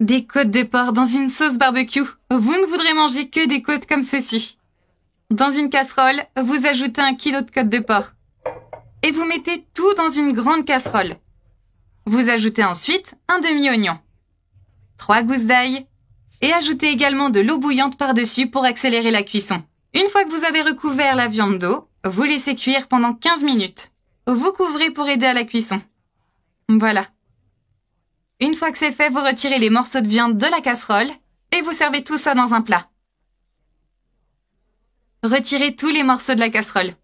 Des côtes de porc dans une sauce barbecue. Vous ne voudrez manger que des côtes comme ceci. Dans une casserole, vous ajoutez un kilo de côtes de porc. Et vous mettez tout dans une grande casserole. Vous ajoutez ensuite un demi-oignon, trois gousses d'ail, et ajoutez également de l'eau bouillante par-dessus pour accélérer la cuisson. Une fois que vous avez recouvert la viande d'eau, vous laissez cuire pendant 15 minutes. Vous couvrez pour aider à la cuisson. Voilà. Une fois que c'est fait, vous retirez les morceaux de viande de la casserole et vous servez tout ça dans un plat. Retirez tous les morceaux de la casserole.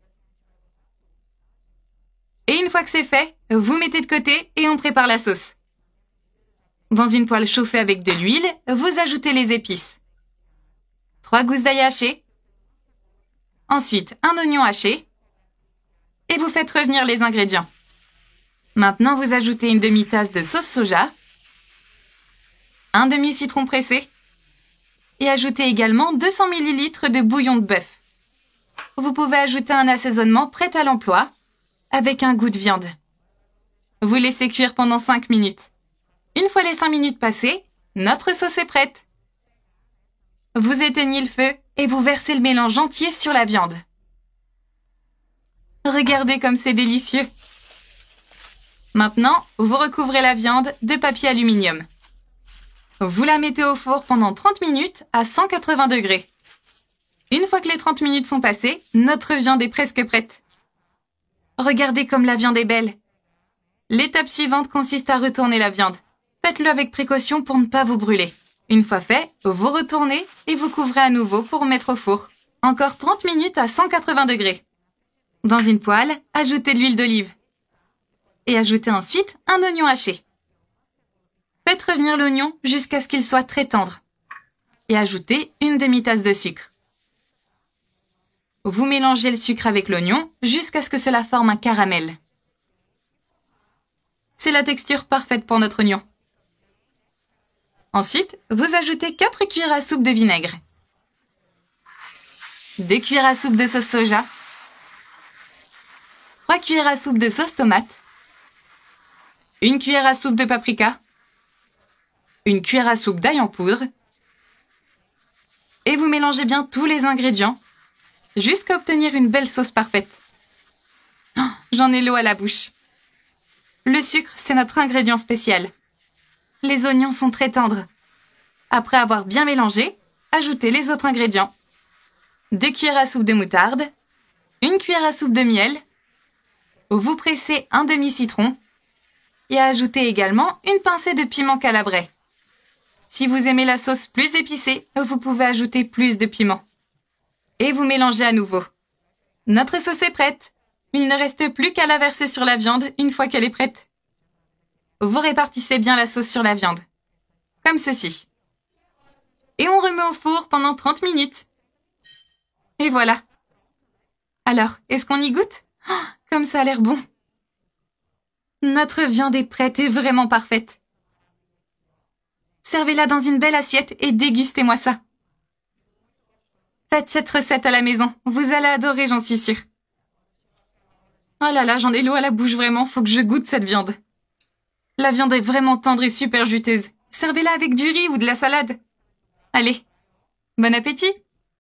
Et une fois que c'est fait, vous mettez de côté et on prépare la sauce. Dans une poêle chauffée avec de l'huile, vous ajoutez les épices. 3 gousses d'ail hachées. Ensuite, un oignon haché. Et vous faites revenir les ingrédients. Maintenant, vous ajoutez une demi-tasse de sauce soja un demi-citron pressé et ajoutez également 200 ml de bouillon de bœuf. Vous pouvez ajouter un assaisonnement prêt à l'emploi avec un goût de viande. Vous laissez cuire pendant 5 minutes. Une fois les 5 minutes passées, notre sauce est prête. Vous éteignez le feu et vous versez le mélange entier sur la viande. Regardez comme c'est délicieux. Maintenant, vous recouvrez la viande de papier aluminium. Vous la mettez au four pendant 30 minutes à 180 degrés. Une fois que les 30 minutes sont passées, notre viande est presque prête. Regardez comme la viande est belle. L'étape suivante consiste à retourner la viande. Faites-le avec précaution pour ne pas vous brûler. Une fois fait, vous retournez et vous couvrez à nouveau pour mettre au four. Encore 30 minutes à 180 degrés. Dans une poêle, ajoutez de l'huile d'olive. Et ajoutez ensuite un oignon haché. Faites revenir l'oignon jusqu'à ce qu'il soit très tendre et ajoutez une demi-tasse de sucre. Vous mélangez le sucre avec l'oignon jusqu'à ce que cela forme un caramel. C'est la texture parfaite pour notre oignon. Ensuite, vous ajoutez 4 cuillères à soupe de vinaigre, 2 cuillères à soupe de sauce soja, 3 cuillères à soupe de sauce tomate, une cuillère à soupe de paprika, une cuillère à soupe d'ail en poudre et vous mélangez bien tous les ingrédients jusqu'à obtenir une belle sauce parfaite. Oh, j'en ai l'eau à la bouche. Le sucre, c'est notre ingrédient spécial. Les oignons sont très tendres. Après avoir bien mélangé, ajoutez les autres ingrédients. Deux cuillères à soupe de moutarde, une cuillère à soupe de miel, vous pressez un demi-citron et ajoutez également une pincée de piment calabrais. Si vous aimez la sauce plus épicée, vous pouvez ajouter plus de piment. Et vous mélangez à nouveau. Notre sauce est prête. Il ne reste plus qu'à la verser sur la viande une fois qu'elle est prête. Vous répartissez bien la sauce sur la viande. Comme ceci. Et on remet au four pendant 30 minutes. Et voilà. Alors, est-ce qu'on y goûte oh, Comme ça a l'air bon. Notre viande est prête et vraiment parfaite. Servez-la dans une belle assiette et dégustez-moi ça. Faites cette recette à la maison. Vous allez adorer, j'en suis sûre. Oh là là, j'en ai l'eau à la bouche vraiment, faut que je goûte cette viande. La viande est vraiment tendre et super juteuse. Servez-la avec du riz ou de la salade. Allez, bon appétit